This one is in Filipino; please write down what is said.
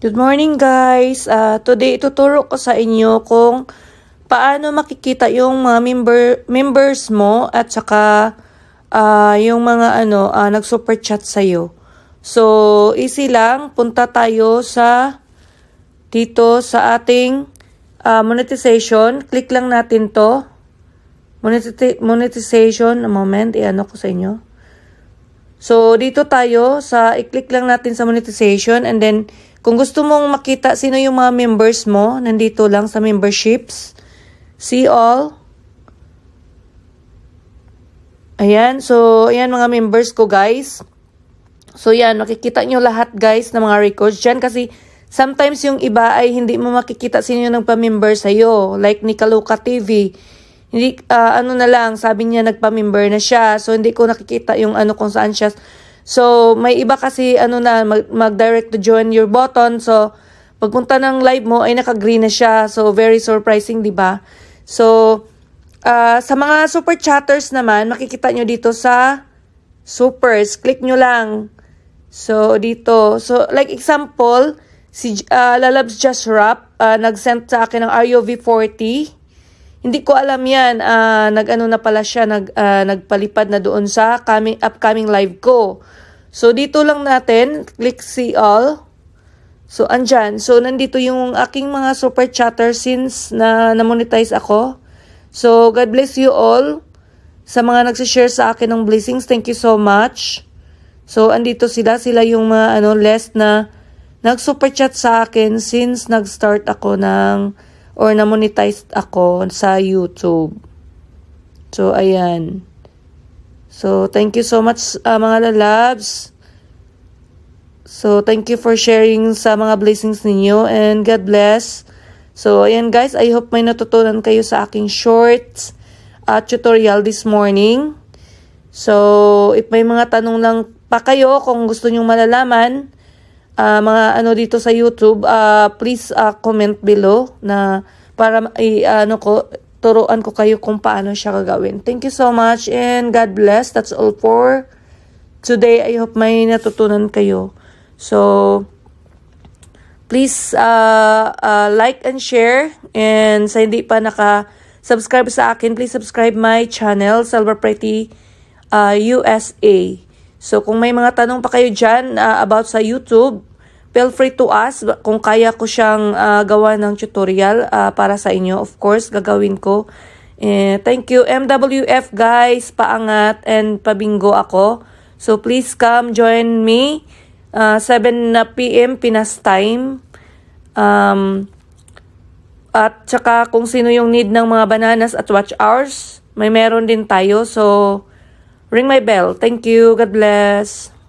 Good morning guys! Uh, today ituturo ko sa inyo kung paano makikita yung mga member, members mo at saka uh, yung mga ano, uh, nag-super chat sa'yo. So easy lang, punta tayo sa dito sa ating uh, monetization. Click lang natin to. monetization, a moment, i-ano ko sa inyo. So dito tayo sa i-click lang natin sa monetization and then kung gusto mong makita sino yung mga members mo, nandito lang sa memberships. See all. Ayan, so ayan mga members ko guys. So ayan, makikita nyo lahat guys ng mga records dyan kasi sometimes yung iba ay hindi mo makikita sino yung nagpa-member sa'yo. Like ni Kaluka TV. Hindi, uh, ano na lang, sabi niya nagpa-member na siya. So hindi ko nakikita yung ano kung saan siya So, may iba kasi ano na, mag-direct to join your button. So, pagpunta ng live mo ay naka-green na siya. So, very surprising, di ba? So, uh, sa mga super chatters naman, makikita nyo dito sa supers. Click nyo lang. So, dito. So, like example, si uh, Lalabs Just Rap uh, ah, nag send sa akin ng ROV40. Hindi ko alam yan, uh, nag-ano na pala siya, nag, uh, nagpalipad na doon sa coming, upcoming live ko. So, dito lang natin, click see all. So, andyan. So, nandito yung aking mga super chatter since na na ako. So, God bless you all. Sa mga nagsishare sa akin ng blessings, thank you so much. So, andito sila. Sila yung mga ano, less na nag-super chat sa akin since nag-start ako ng or na-monetize ako sa YouTube. So, ayan. So, thank you so much uh, mga lalabs. So, thank you for sharing sa mga blessings ninyo and God bless. So, ayan guys, I hope may natutunan kayo sa aking short uh, tutorial this morning. So, if may mga tanong lang pa kayo kung gusto nyong malalaman, uh, mga ano dito sa YouTube, uh, please uh, comment below na para i uh, ano ko turuan ko kayo kung paano siya gagawin. Thank you so much and God bless. That's all for today. I hope may natutunan kayo. So please uh, uh, like and share and sa hindi pa naka subscribe sa akin, please subscribe my channel Silver Pretty uh, USA. So kung may mga tanong pa kayo dyan uh, about sa YouTube, feel free to ask kung kaya ko siyang uh, gawa ng tutorial uh, para sa inyo. Of course, gagawin ko. Eh, thank you MWF guys, paangat and pabingo ako. So please come join me uh, 7 p.m. Pinas time. Um, at saka kung sino yung need ng mga bananas at watch hours, may meron din tayo. So, Ring my bell. Thank you. God bless.